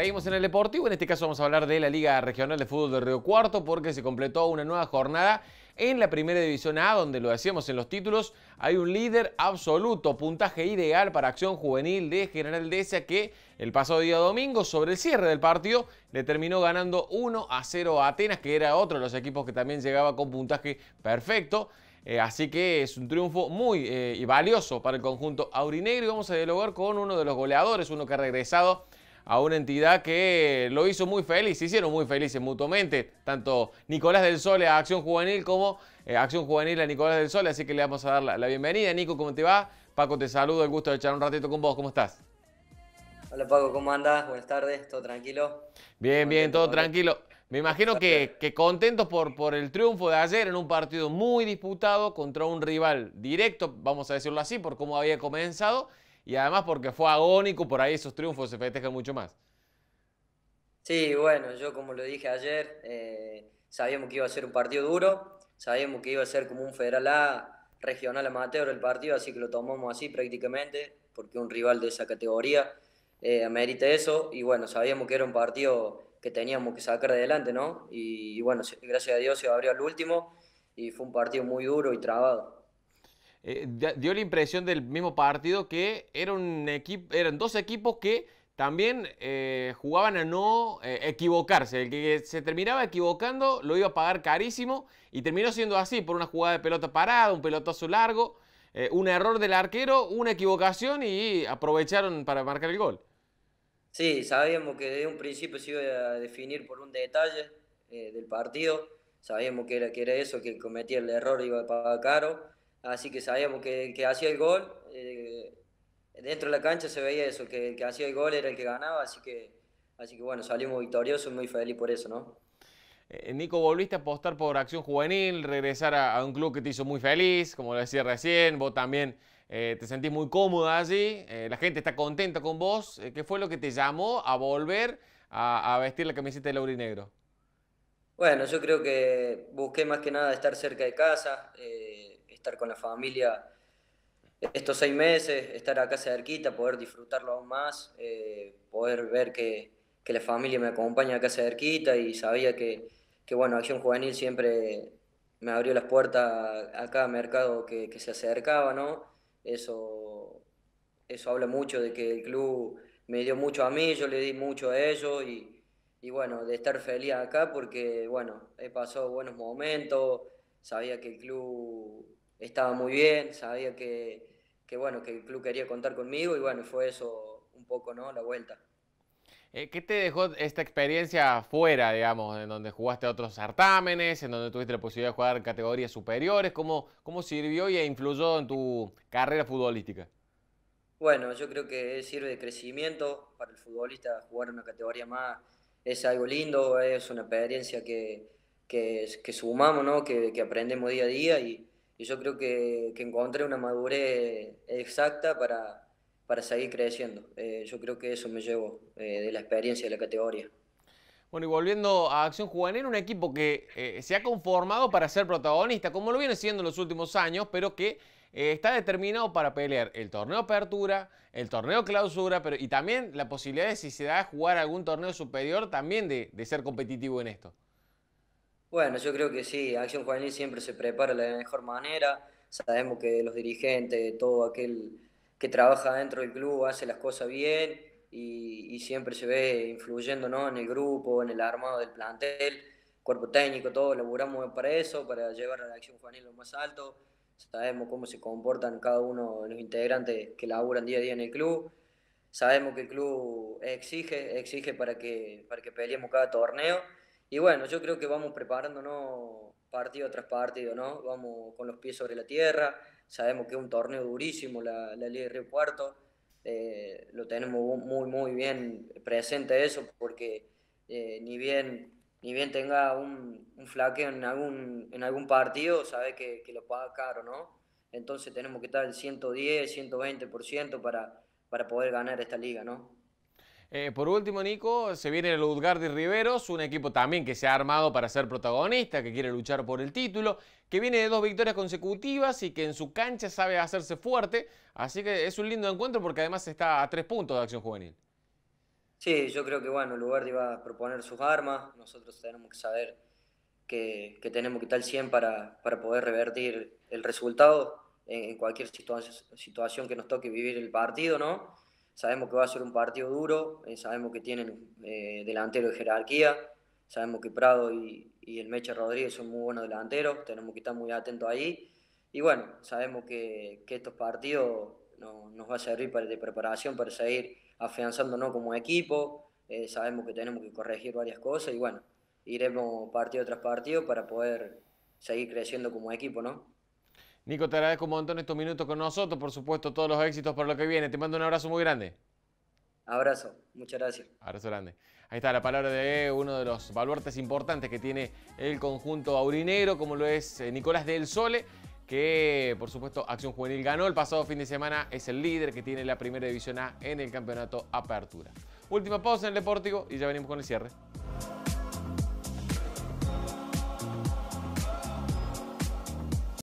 Seguimos en el deportivo, en este caso vamos a hablar de la Liga Regional de Fútbol de Río Cuarto porque se completó una nueva jornada en la Primera División A, donde lo decíamos en los títulos, hay un líder absoluto, puntaje ideal para Acción Juvenil de General Decia que el pasado día domingo, sobre el cierre del partido, le terminó ganando 1 a 0 a Atenas, que era otro de los equipos que también llegaba con puntaje perfecto. Eh, así que es un triunfo muy eh, valioso para el conjunto aurinegro y vamos a dialogar con uno de los goleadores, uno que ha regresado a una entidad que lo hizo muy feliz, se hicieron muy felices mutuamente, tanto Nicolás del Sol a Acción Juvenil como eh, Acción Juvenil a Nicolás del Sol, así que le vamos a dar la, bienvenida. Nico, ¿cómo te va? Paco, te saludo, el gusto de echar un ratito con vos, ¿cómo estás? Hola Paco, ¿cómo andas? Buenas tardes, ¿todo tranquilo? Bien, bien, todo tranquilo. Me imagino que, contentos por, por el triunfo de ayer en un partido muy disputado contra un rival directo, vamos a decirlo así, por cómo había comenzado, y además porque fue agónico, por ahí esos triunfos se festejan mucho más. Sí, bueno, yo como lo dije ayer, eh, sabíamos que iba a ser un partido duro, sabíamos que iba a ser como un Federal A, regional amateur el partido, así que lo tomamos así prácticamente, porque un rival de esa categoría eh, amerita eso, y bueno, sabíamos que era un partido que teníamos que sacar adelante, ¿no? Y, y bueno, gracias a Dios se abrió al último, y fue un partido muy duro y trabado. Eh, dio la impresión del mismo partido que eran dos equipos que también eh, jugaban a no eh, equivocarse. El que se terminaba equivocando lo iba a pagar carísimo y terminó siendo así por una jugada de pelota parada, un pelotazo largo, un error del arquero, una equivocación y aprovecharon para marcar el gol. Sí, sabíamos que desde un principio se iba a definir por un detalle del partido. Sabíamos que era, que era eso, que cometía el error iba a pagar caro así que sabíamos que, que hacía el gol. Eh, dentro de la cancha se veía eso, que el que hacía el gol era el que ganaba, así que, así que bueno, salimos victoriosos y muy feliz por eso, ¿no? Eh, eh, Nico, volviste a apostar por acción juvenil, regresar a, un club que te hizo muy feliz, como lo decía recién, vos también te sentís muy cómoda allí, la gente está contenta con vos. ¿Qué fue lo que te llamó a volver a, a vestir la camiseta de Lauri Negro? Bueno, yo creo que busqué más que nada estar cerca de casa, estar con la familia estos seis meses, estar acá cerquita, poder disfrutarlo aún más, eh, poder ver que, que, la familia me acompaña acá cerquita y sabía que, que, bueno, Acción Juvenil siempre me abrió las puertas a, cada mercado que, se acercaba, ¿no? Eso, eso habla mucho de que el club me dio mucho a mí, yo le di mucho a ellos y, y bueno, de estar feliz acá porque, bueno, he pasado buenos momentos, sabía que el club estaba muy bien, sabía que, que, bueno, que el club quería contar conmigo y bueno, fue eso un poco, ¿no? La vuelta. Eh, ¿Qué te dejó esta experiencia fuera, digamos, en donde jugaste a otros certámenes, en donde tuviste la posibilidad de jugar en categorías superiores? ¿Cómo, cómo sirvió y influyó en tu carrera futbolística? Bueno, yo creo que sirve de crecimiento para el futbolista jugar en una categoría más. Es algo lindo, es una experiencia que, que, sumamos, ¿no? que, que aprendemos día a día y, y yo creo que, encontré una madurez exacta para, seguir creciendo. Eh, yo creo que eso me llevo eh, de la experiencia de la categoría. Bueno, y volviendo a Acción Juvenil, un equipo que eh, se ha conformado para ser protagonista, como lo viene siendo en los últimos años, pero que está determinado para pelear el torneo apertura, el torneo clausura, pero, y también la posibilidad de si se da a jugar algún torneo superior, también de, de ser competitivo en esto. Bueno, yo creo que sí, Acción Juvenil siempre se prepara de la mejor manera. Sabemos que los dirigentes, todo aquel que trabaja dentro del club hace las cosas bien y, siempre se ve influyendo en el grupo, en el armado del plantel, cuerpo técnico, todo, laboramos para eso, para llevar a la Acción Juvenil lo más alto. Sabemos cómo se comportan cada uno de los integrantes que laburan día a día en el club. Sabemos que el club exige, exige para que, para que peleemos cada torneo y bueno, yo creo que vamos preparándonos partido tras partido, ¿no? Vamos con los pies sobre la tierra, sabemos que es un torneo durísimo la, Liga de Río Cuarto, eh, lo tenemos muy, muy bien presente eso, porque eh, ni bien ni bien tenga un, un flaque en algún, en algún partido, sabe que, lo paga caro, ¿no? Entonces tenemos que estar al 110, 120% para, para poder ganar esta liga, ¿no? Eh, por último, Nico, se viene el Udgardi Riveros, un equipo también que se ha armado para ser protagonista, que quiere luchar por el título, que viene de dos victorias consecutivas y que en su cancha sabe hacerse fuerte. Así que es un lindo encuentro porque además está a tres puntos de acción juvenil. Sí, yo creo que bueno, Lugardi va a proponer sus armas, nosotros tenemos que saber que, tenemos que estar 100 para, poder revertir el resultado en, cualquier situación que nos toque vivir el partido, ¿no? Sabemos que va a ser un partido duro, eh, sabemos que tienen eh, delantero de jerarquía, sabemos que Prado y, el Meche Rodríguez son muy buenos delanteros, tenemos que estar muy atentos ahí. Y bueno, sabemos que, estos partidos nos va a servir para, de preparación para seguir afianzándonos como equipo, eh, sabemos que tenemos que corregir varias cosas y bueno, iremos partido tras partido para poder seguir creciendo como equipo, ¿no? Nico, te agradezco un montón estos minutos con nosotros. Por supuesto, todos los éxitos para lo que viene. Te mando un abrazo muy grande. Abrazo, muchas gracias. Abrazo grande. Ahí está la palabra de uno de los baluartes importantes que tiene el conjunto aurinero, como lo es eh, Nicolás del Sole, que por supuesto Acción Juvenil ganó el pasado fin de semana, es el líder que tiene la primera división A en el campeonato Apertura. Última pausa en el Deportivo y ya venimos con el cierre.